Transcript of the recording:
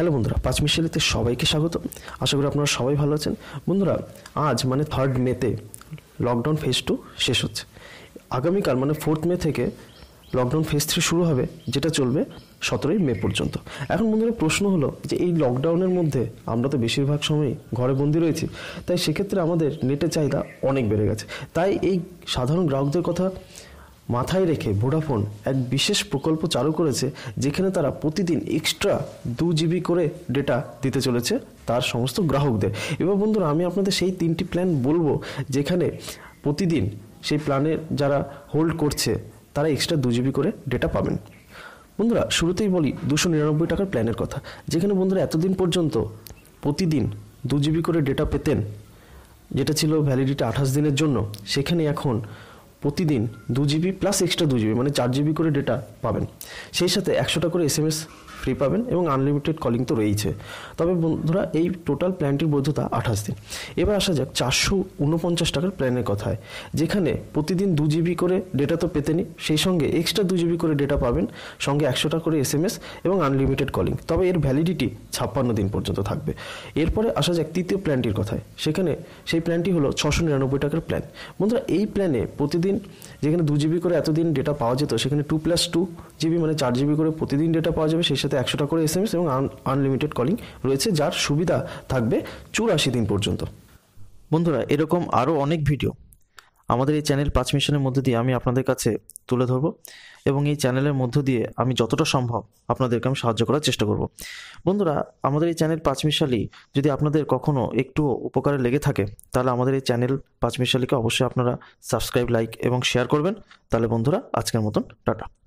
hello বন্ধুরা পাঁচ মিশালিতে সবাইকে স্বাগত আশা করি আপনারা সবাই ভালো আছেন বন্ধুরা আজ মানে থার্ড মেতে লকডাউন ফেজ টু শেষ হচ্ছে আগামীকাল মানে ফোর্থ মে থেকে লকডাউন ফেজ থ্রি শুরু হবে যেটা চলবে সতেরোই মে পর্যন্ত এখন বন্ধুরা প্রশ্ন হলো যে এই লকডাউনের মধ্যে আমরা তো বেশিরভাগ সময়ই ঘরে বন্দি রয়েছি তাই সেক্ষেত্রে আমাদের নেটের চাহিদা অনেক বেড়ে গেছে তাই এই সাধারণ গ্রাহকদের কথা মাথায় রেখে ভোডাফোন এক বিশেষ প্রকল্প চালু করেছে যেখানে তারা প্রতিদিন এক্সট্রা দু জিবি করে ডেটা দিতে চলেছে তার সমস্ত গ্রাহকদের এবার বন্ধুরা আমি আপনাদের সেই তিনটি প্ল্যান বলবো যেখানে প্রতিদিন সেই প্ল্যানের যারা হোল্ড করছে তারা এক্সট্রা দু জিবি করে ডেটা পাবেন বন্ধুরা শুরুতেই বলি দুশো নিরানব্বই টাকার প্ল্যানের কথা যেখানে বন্ধুরা এতদিন পর্যন্ত প্রতিদিন দু জিবি করে ডেটা পেতেন যেটা ছিল ভ্যালিডিটি আঠাশ দিনের জন্য সেখানে এখন প্রতিদিন দু জিবি প্লাস এক্সট্রা দু জিবি মানে চার জিবি করে ডেটা পাবেন সেই সাথে একশোটা করে এস এম এস ফ্রি পাবেন এবং আনলিমিটেড কলিং তো রয়েইছে তবে বন্ধুরা এই টোটাল প্ল্যানটির বৈধতা আঠাশ দিন এবার আসা যাক চারশো উনপঞ্চাশ টাকার প্ল্যানের কথায় যেখানে প্রতিদিন দু জিবি করে ডেটা তো পেতেনি সেই সঙ্গে এক্সট্রা দু জিবি করে ডেটা পাবেন সঙ্গে একশোটা করে এস এম এস এবং আনলিমিটেড কলিং তবে এর ভ্যালিডিটি ছাপ্পান্ন দিন পর্যন্ত থাকবে এরপরে আসা যাক তৃতীয় প্ল্যানটির কথায় সেখানে সেই প্ল্যানটি হলো ছশো নিরানব্বই টাকার প্ল্যান বন্ধুরা এই প্ল্যানে প্রতিদিন যেখানে দু জিবি করে এতদিন ডেটা পাওয়া যেত সেখানে টু প্লাস টু জিবি মানে চার জিবি করে প্রতিদিন ডেটা পাওয়া যাবে সেই সাথে একসাথে একশোটা করে এস এম এস এবং আনলিমিটেড কলিং রয়েছে যার সুবিধা থাকবে চুরাশি দিন পর্যন্ত বন্ধুরা এরকম আরও অনেক ভিডিও আমাদের এই চ্যানেল পাঁচ মিশনের মধ্যে দিয়ে আমি আপনাদের কাছে তুলে ধরব এবং এই চ্যানেলের মধ্য দিয়ে আমি যতটা সম্ভব আপনাদেরকে আমি সাহায্য করার চেষ্টা করব বন্ধুরা আমাদের এই চ্যানেল পাঁচ মিশালি যদি আপনাদের কখনও একটু উপকারে লেগে থাকে তাহলে আমাদের এই চ্যানেল পাঁচ মিশালিকে অবশ্যই আপনারা সাবস্ক্রাইব লাইক এবং শেয়ার করবেন তাহলে বন্ধুরা আজকের মতন টাটা